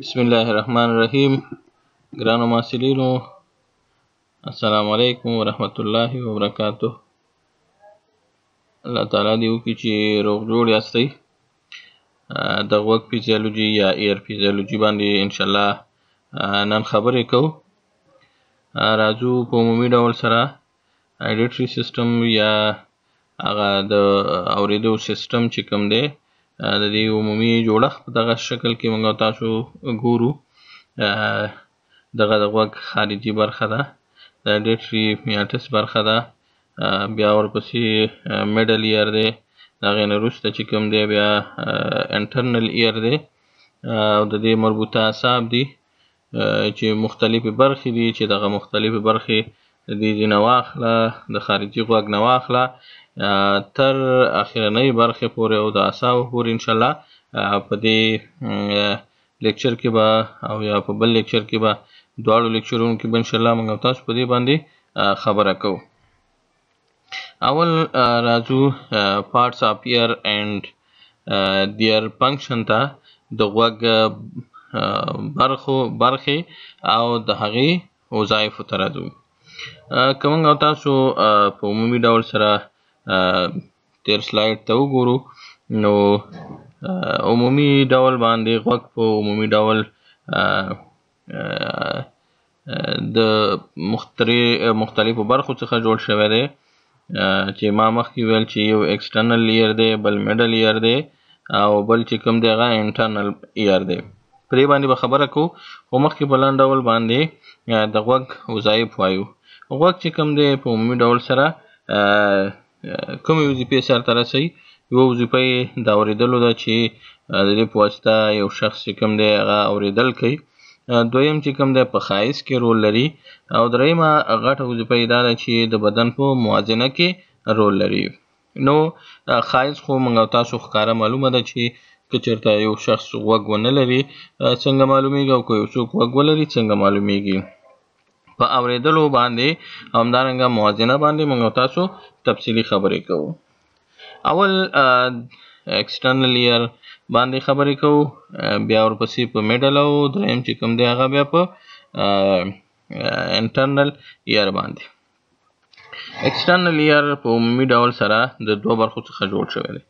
بسم الله الرحمن الرحیم ګرانو محصلینو السلام علیکم ورحمت الله وبرکاته الله تعالی دې وکړي چې روغ جوړ یاستئ د غوږ فزیولوژي یا ایر فزیولوژي باندې انشاءالله نن خبرې کوو راځو په عمومي ډول سره ایډیټري سیستم یا هغه د اوریدو سیستم چې کوم دی د دې عمومي جوړښت په دغه شکل کې موږ تاسو ګورو دغه د غوږ خارجي برخه ده د ډیټري میاټس برخه ده بیا ورپسې میډل ایر دی د هغې نه وروسته چې کوم دی بیا انټرنل ایر دی او د دې مربوطه اعصاب دي چې مختلفې برخې دي چې دغه مختلفې برخې د دې نه واخله د خارجي غوږ نه واخله تر اخیرنۍ برخې پورې او د اساو پورې ان شاء الله په دې لیکچر کې به او یا په بل لیکچر کې به دواړو لیکچرونو کې به ان شاء الله موږ تاسو په دې باندې خبره کوو اول راځو پارټس اف ایر اینڈ دیئر فنکشن ته د غوږ برخو برخې او د هغې وظایفو ته راځو که موږ تاسو په عمومي ډول سره تیر سلایډ ته وګورو نو عمومي ډول باندې غوږ په عمومي ډول د مختلفو برخو څخه جوړ شوی دی چې ما مخکې ویل چې یو ایکسټرنل لیر دی بل میډل لیر دی او بل چې کوم دی هغه انټرنل ایر دی پرې باندې به خبره کو خو مخکې په لنډ ډول باندې د غوږ وظایف وایو غوږ چې کوم دی په عمومي ډول سره کومې وظیفې سرته رسوي یوه وظیفه یې د اورېدلو ده چې د دې په واسطه یو شخص چې کوم دی هغه اورېدل کوي دویم چې کوم دی په ښایست کې رول لري او درېیمه غټه وظیفه یې دا ده چې د بدن په موازنه کې رول لري نو ښایست خو موږ تاسو ښکاره معلومه ده چې که چېرته یو شخص غوږ ونه لري څنګه معلومیږي او که یو څوک غوږ ولري څنګه معلومیږي په اوریدلو باندې همدارنګه موازنه باندې موږ تاسو تفصیلی خبرې کوو اول ایکسټرنل ایئر باندې خبرې کوو بیا ورپسې په میډل او دریم چې کوم دی هغه بیا په انټرنل ایئر باندې ایکسټرنل ایئر په عمومي ډول سره د دوه برخو څخه جوړ شوی دی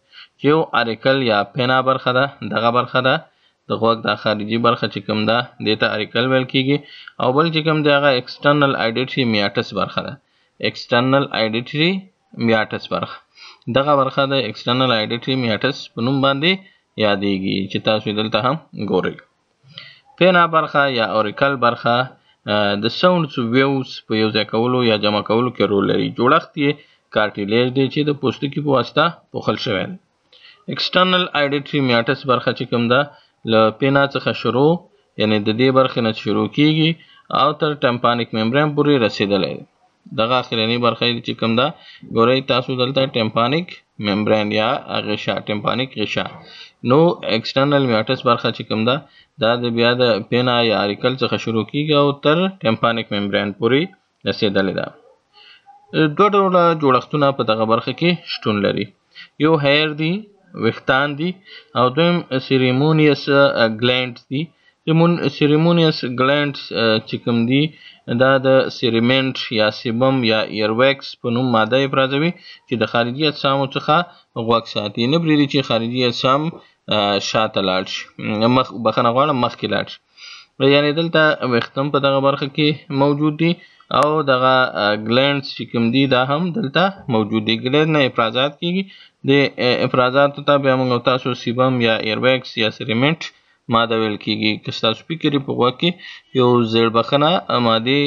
یو اریکل یا پینا برخه ده دغه برخه ده د غوږ دا خارجي برخه چې کوم ده دې ته اریکل ویل کیږي او بل چې کوم دی هغه اکسټرنل ایډیټري میاټس برخه ده اکسټرنل ایډیټري میاټس برخه دغه برخه د اکسټرنل ایډیټري میاټس په نوم باندې یادېږي چې تاسو دلته هم ګورئ پینا برخه یا اوریکل برخه د ساوندز ویوز په یو ځای کولو یا جمع کولو کې رول لري جوړښت یې کارټیلیج دی چې د پوستکي په واسطه پوښل شوی دی اکسټرنل ایډیټري میاټس برخه چې کوم ده له پینا څخه شروع یعنی د دې برخې نه شروع کیږي او تر ټمپانیک ممبران پورې رسیدلی دی دغه اخرنی برخه چې کوم ده ګورئ تاسو دلته ټمپانیک ممبران یا غشا ټمپانیک غشا نو ایکسټرنل میاټس برخه چې کوم ده دا د بیا د پینا یا اریکل څخه شروع کیږي او تر ټمپانیک ممبران پورې رسیدلی ده دوه ډوله جوړښتونه په دغه برخه کې شتون لري یو هیر دی ویښتان دي او دویم سیریمونیس ګلینډز دي سیمون سیریمونیس ګلینډز چې کوم دي دا د سیریمنټ یا سیبم یا ایرویکس په نوم ماده افرازوي چې د خارجي اجسامو څخه غوږ ساتي نه پرېږدي چې خارجي اجسام شاته لاړ شي مخ بخښنه غواړم مخکې لاړ شي یعنې دلته ویښتم په دغه برخه کې موجود دي او دغه ګلینډز چې کوم دي دا هم دلته موجود دي ګلینډ نه افرازات کیږي د افرازاتو ته بیا موږ تاسو سیبم یا ایربیکس یا سریمنټ ماده ویل کیږي که ستاسو فکر په غوا کې یو زیړبخنه ماده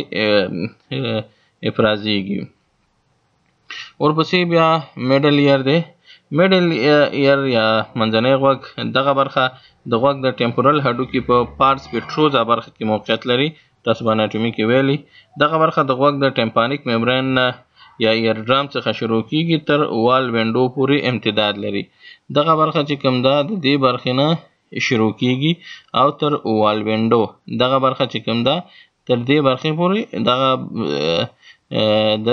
افرازیږي ورپسې بیا میډل ایئر دی میډل ایئر یا منځنۍ غوږ دغه برخه د غوږ د ټیمپورل هډوکي په پارس پټروزا برخه کې موقعیت لري تاسو باندې انټومي کې ویلي دغه برخه د غوږ د ټمپانیک ممبرین نه یا ایر ډرام څخه شروع کیږي تر وال وینډو پورې امتداد لري دغه برخه چې کوم ده د دې برخې نه شروع کیږي او تر وال وینډو دغه برخه چې کوم ده تر دې برخې پورې دغه د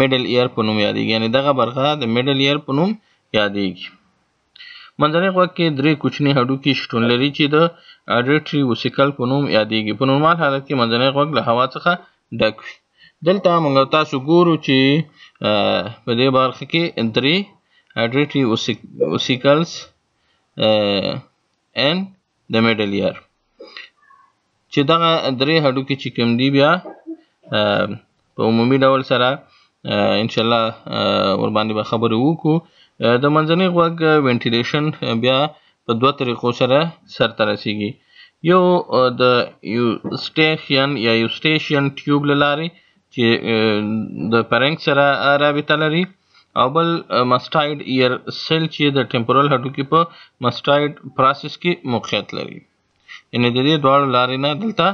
میډل ایر په نوم یادیږي یعنی دغه برخه د میډل ایر په نوم یادیږي منځنۍ غوږ کې درې کوچني هډوکي شتون لري چې د اډیټري وسیکل په نوم یادیږي په نورمال حالت کې منځنۍ غوږ له هوا څخه ډک وي دلته موږ تاسو ګورو چې په دې برخه کې درې اډیټري وسیکلز ان د میډل ایئر چې دغه درې هډوکي چې کوم دي بیا په عمومي ډول سره ان شاء الله ور باندې به خبرې وکړو د منځني غوږ وینټیلیشن بیا په دوه طریقو سره سرته رسیږي یو د یوسټیشن یا یوسټیشن ټیوب له لارې چې د پرنګ سره رابطه لري او بل مسټاید ایر سیل چې د ټمپورل هډوکي په مسټاید پروسس کې موقعیت لري یعنې د دې دواړو لارې نه دلته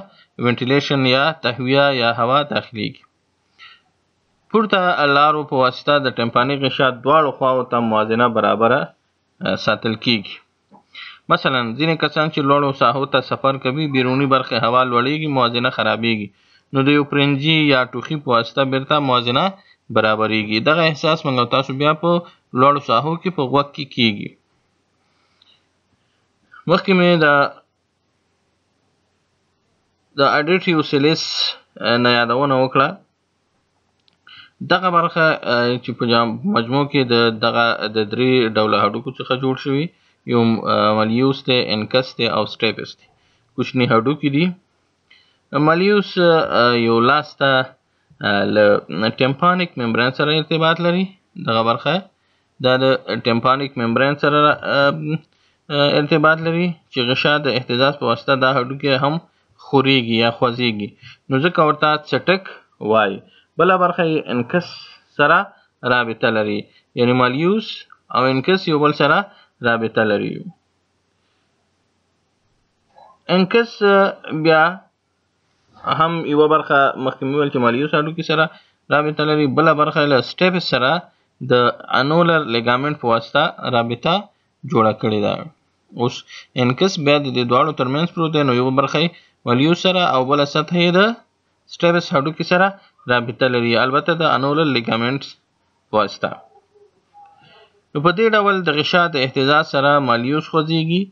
وینټیلیشن یا تهویه یا هوا داخلیږي پورته لارو په واسطه د ټمپاني غشا دواړو خواو ته موازنه برابره ساتل کیږي مثلا ځینې کسان چې لوړو ساحو ته سفر کوي بیرونی برخه هوا لوړېږي موازنه خرابېږي نو د یو پرنجي یا ټوخي په واسطه بیرته موازنه برابرېږي دغه احساس موږ تاسو بیا په لوړو ساحو کې په غوږ کې کیږي مخکې مې د د اډیټیو سیلیس نه یادونه وکړه دغه برخه چې په مجموع کې د دغه د درې ډوله هډوکو څخه جوړ شوی یو مالیوس دی انکس دی او سټیپس دی کوچني هډوکي دي مالیوس یو لاس ته له ټمپانیک ممبران سره ارتباط لري دغه برخه دا د ټمپانیک ممبران سره ارتباط لري چې غشا د اهتزاز په واسطه دا هډوکي هم خوريږي یا خوځيږي نو ځکه ورته چټک وایي بله برخه یې انکس سره رابطه لري یعنی مالیوس او انکس یو بل سره رابطه لري انکس بیا هم یو برخه مخکې ویل چې مالیوس هډوکي سره رابطه لري بله برخه له سټیپ سره د انولر لیګامنټ په واسطه رابطه جوړه کړې ده اوس انکس بیا د دواړو ترمنځ پروت دی نو یو برخه مالیوس سره او بله سطح یې د سټیپس هډوکي سره رابطه لري البته د انولر لیګامنټس واسطه نو په دې ډول د غشا د اهتزاز سره مالیوس خوځيږي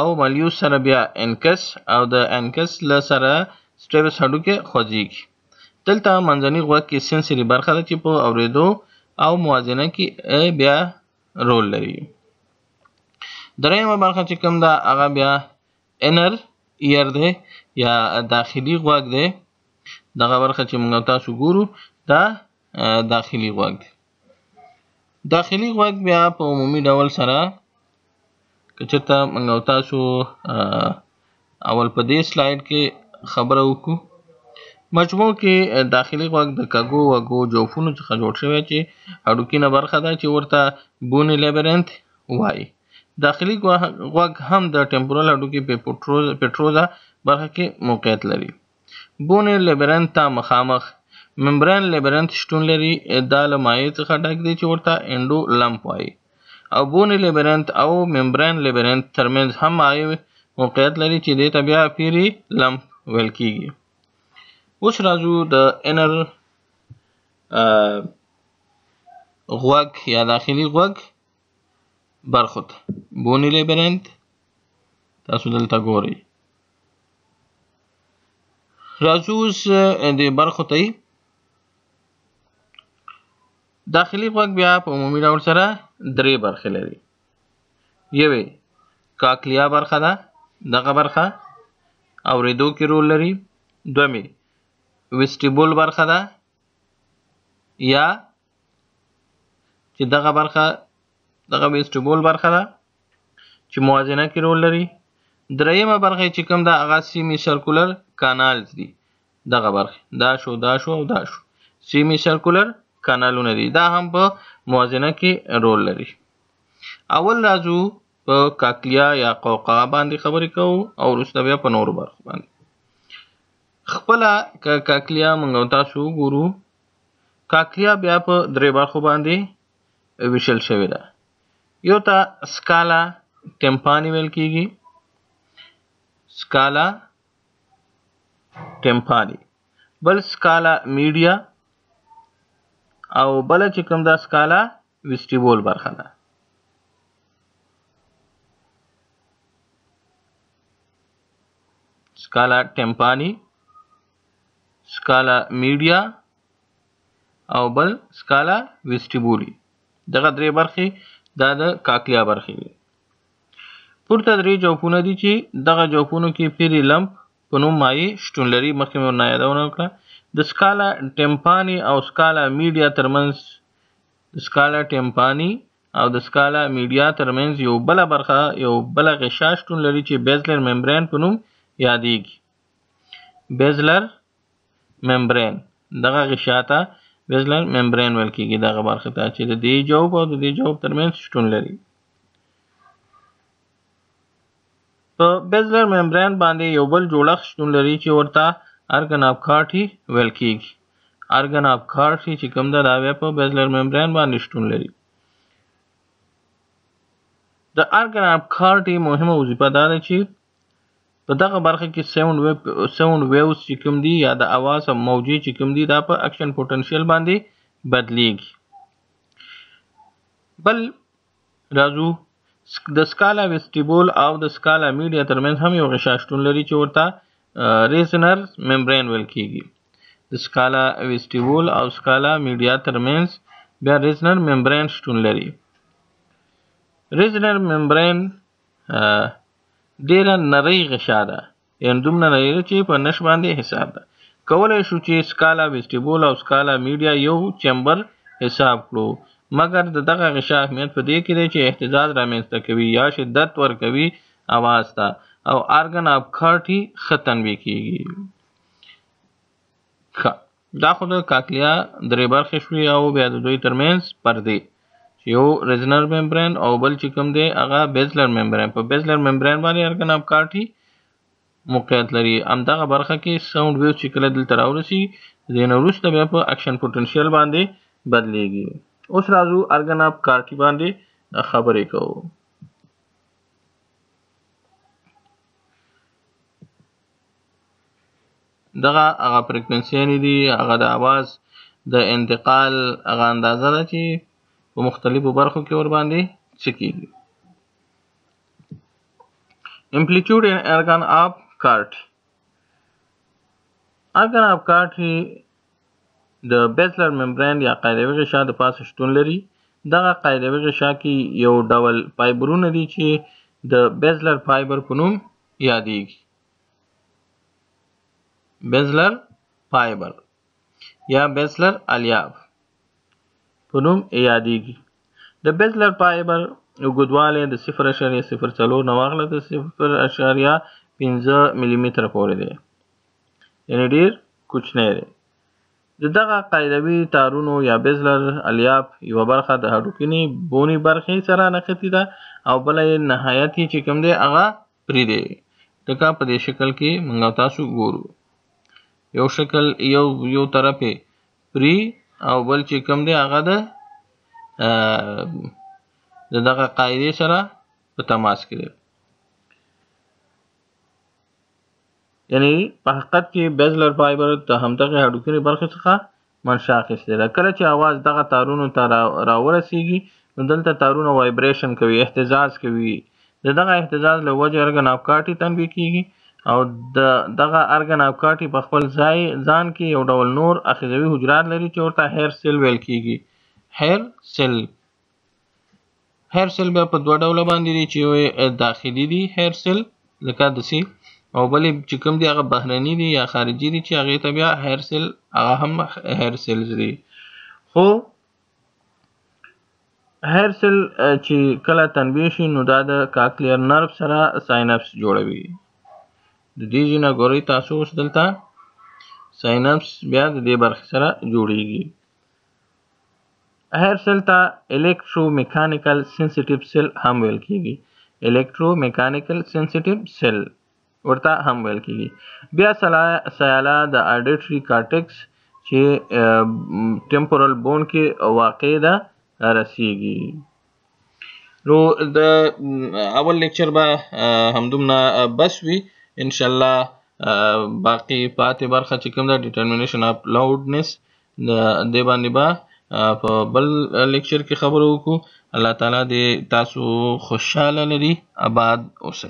او مالیوس سره بیا انکس او د انکس له سره سټریبس هډوکه خوځيږي دلته منځنی غوږ کې سنسري برخه ده چې په اوریدو او موازنه کې بیا رول لري دریمه برخه چې کوم ده هغه بیا انر ایر ده یا داخلي غوږ ده دغه برخه چې موږ تاسو ګورو دا داخلي غوږ دی داخلي غوږ بیا په عمومي ډول سره کچته موږ تاسو اول په دې سلایډ کې خبره وکړو مجموع کې داخلي غوږ د کګو وګو جوفونو څخه جوړ شوی چې هډوکینه برخه ده چې ورته بونی لیبرنت وایي داخلي غوږ هم د ټمپورل هډوکي په پټروزا برخه کې موقعیت لري بونیر لیبرنت ته مخامخ ممبران لیبرنت شتون لري دا له مایع څخه ډک دی چې ورته انډو لمپ وایي او بونی لیبرنت او ممبران لیبرنت ترمنځ هم مایع موقعیت لري چې دې ته بیا پیری لمپ ویل کیږي اوس راځو د انر غوږ یا داخلي غوږ برخو ته بونی لیبرنت تاسو دلته ګورئ راځو اوس د برخو ته داخلي غوږ بیا په عمومي ډول سره درې برخې لري یوې کاکلیا برخه ده دغه برخه اورېدو کې رول لري دویمې ویسټیبول برخه ده یا چې دغه برخه دغه ویسټیبول برخه ده چې موازنه کې رول لري دریمه برخه چې کوم دا هغه سیمی سرکولر کانالز دي دغه برخه دا شو دا شو او دا شو سیمی سرکولر کانالونه دي دا هم په موازنه کې رول لري اول راځو په کاکلیا یا قوقا باندې خبرې کوو او وروسته بیا په نورو برخو باندې خپله کاکلیا موږ تاسو ګورو کاکلیا بیا په درې برخو باندې ویشل شوې ده یو ته سکالا ټمپانی ویل کیږي سکالا ټمپانی بل سکالا میډیا او بل چې کوم دا سکالا ویسټیبول برخه ده سکالا ټمپانی سکالا میډیا او بل سکالا ویسټیبولی دغه درې برخې دا د کاکلیا برخې دي پورته درې جوپونه دي چې دغه جوپونو کې پیری لمب په نوم مایع شتون لري مخکې مې ورنه یادونه وکړه د سکالا ټمپانی او سکالا میډیا ترمنځ سکالا ټمپانی او د سکالا میډیا ترمنځ یو بل برخه یو بل غشا شتون لري چې بیزلر ممبرین په نوم یادېږي بیزلر ممبرین دغه غشا ته بیزلر ممبرین ویل کېږي دغه برخه ته چې د دې جواب او د دې جواب ترمنځ شتون لري په بیزلر ممبران باندې یو بل جوړښت شتون لري چې ورته ارګن اف کارټي ویل کیږي ارګن اف کارټي چې کوم ده دا بیا په بیزلر ممبران باندې شتون لري د ارګن اف کارټي مهمه وظیفه دا ده چې په دغه برخه کې ساوند ویو ساوند ویوز چې کوم دي یا د اواز او موجي چې کوم دي دا په اکشن پوتنشل باندې بدلیږي بل راځو د سکالا ویسټیبول او د سکالا میډیا ترمنځ هم یو غشا شتون لري چې ورته ریزنر ممبرین ویل کیږي د سکالا ویسټیبول او سکالا میډیا ترمنځ بیا ریزنر ممبرین شتون لري ریزنر ممبرین ډیره نری غشا ده یعنې دومره نری ده چې په نش باندې حساب ده کولای شو چې سکالا ویسټیبول او سکالا میډیا یو چمبر حساب کړو مګر د دغه غشا اهمیت په دې کې دی چې احتزاز رامنځته کوي یا شدت ورکوي اواز ته او ارګن اپ خړټي ختم وی کیږي دا خو د کاکلیا درې برخې شوې او بیا د دوی ترمنځ پردې چې یو ریزنر ممبرین او بل چې کوم دی هغه بیزلر ممبرین په بیزلر ممبرین باندې ارګن اپ خړټي موقعیت لري همدغه برخه کې ساوند ویو چې کله دلته راورسي دین وروسته بیا په اکشن پوتنشیل باندې بدلیږي اوس راځو ارګناب کارټي باندې خبرې کوو دغه هغه فریکوینسیانې دي هغه د اواز د انتقال هغه اندازه ده چې په مختلفو برخو کې ور باندې څه کېږي امپلیټیوډ ارګن اپ کارټ ارګن اپ کارټ د بیسلر ممبران یا قایروي غشا د پاسه شتون لري دغه قایروي غشا کې یو ډول فایبرونه دي چې د بیسلر فایبر په نوم یادېږي بیسلر فایبر یا بیسلر الیاف په نوم یادېږي د بیسلر فایبر اوږدوالی د صفر اعشاریه صفر څلور نه واخله د صفر اعشاریه پنځه ملي متره پورې دی یعنې ډېر کوچنی دی د دغه قایروي تارونو یا بزلر الیاف یوه برخه د هډوکني بونی برخې سره نښتې ده او بله یې نهایت چې کوم دی هغه پرې دی ټکه په دې شکل کې موږ تاسو ګورو یو شکل یو یو طرفې پری او بل چې کوم دی هغه د د دغه قاعدې سره په تماس کې دی یعنی په حقیقت کې بیزلر فایبر د همدغه هډوکینو برخې څخه منشأ اخیستې ده کله چې اواز دغه تارونو ته راورسیږي نو دلته تارونه وایبریشن کوي اهتزاز کوي د دغه اهتزاز له وجې ارګن او کاټي تنبیه کیږي او د دغه ارګن او کاټي په خپل ځای ځان کې یو ډول نور اخیزوي حجرات لري چې ورته هیر سیل ویل کیږي هیر سیل هیر سیل به په دوه ډوله باندې دي چې یو داخلي دي هیر سیل لکه د سیل او بلې چې کوم دی هغه بهرنی دی یا خارجي دی چې هغه ته بیا هیر سیل هغه هم هیر سیلز دی خو هیر سیل چې کله تنبیه شي نو دا د کاکلیر نرو سره ساینپس جوړوي د دې جنا ګوري تاسو اوس دلته ساینپس بیا د دې برخې سره جوړیږي هیر سیل ته الکترو میکانیکل سنسټیټیو سیل هم ویل کیږي الکترو میکانیکل سنسټیټیو سیل ورته هم ویل کیږي بیا سیاله د اډیټری کارټکس چې ټمپورل بون کې واقع ده رسیږي نو د اول لیکچر به همدومره بس وي ان شاء الله باقي پاتې برخه چې کوم ده ډیټرمینیشن اف لاودنس د دې باندې به په بل لیکچر کې خبرو وکړو الله تعالی دې تاسو خوشاله لري آباد اوسئ